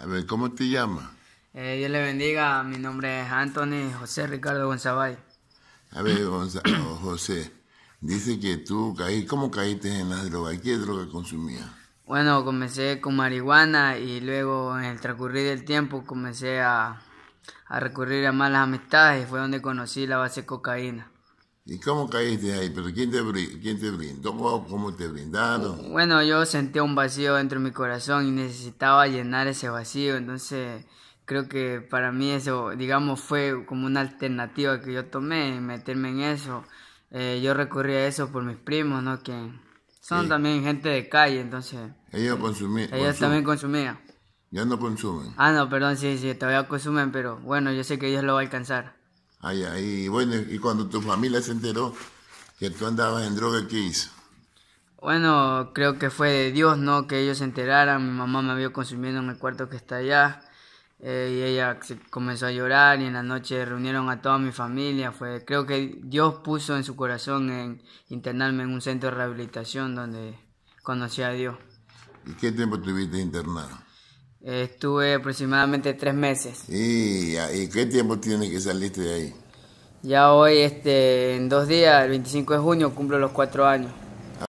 A ver, ¿cómo te llamas? Eh, Dios le bendiga, mi nombre es Anthony José Ricardo González. A ver, oh, José, dice que tú caí, ¿cómo caíste en la droga? ¿Qué droga consumías? Bueno, comencé con marihuana y luego en el transcurrir del tiempo comencé a, a recurrir a malas amistades y fue donde conocí la base cocaína. ¿Y cómo caíste ahí? ¿Pero quién te, quién te brindó? ¿Cómo te brindaron? Eh, bueno, yo sentía un vacío dentro de mi corazón y necesitaba llenar ese vacío. Entonces, creo que para mí eso, digamos, fue como una alternativa que yo tomé, meterme en eso. Eh, yo recurrí a eso por mis primos, ¿no? Que son también gente de calle, entonces... Ellos consumían. Ellos también consumían. Ya no consumen. Ah, no, perdón, sí, sí, todavía consumen, pero bueno, yo sé que ellos lo va a alcanzar. Ay, ay, bueno, y cuando tu familia se enteró que tú andabas en droga, ¿qué hizo? Bueno, creo que fue de Dios, ¿no? Que ellos se enteraran. Mi mamá me vio consumiendo en el cuarto que está allá. Eh, y ella se comenzó a llorar y en la noche reunieron a toda mi familia. Fue, creo que Dios puso en su corazón en internarme en un centro de rehabilitación donde conocí a Dios. ¿Y qué tiempo tuviste internado? estuve aproximadamente tres meses. ¿Y, qué tiempo tiene que salirte de ahí? Ya hoy, este, en dos días, el 25 de junio, cumplo los cuatro años.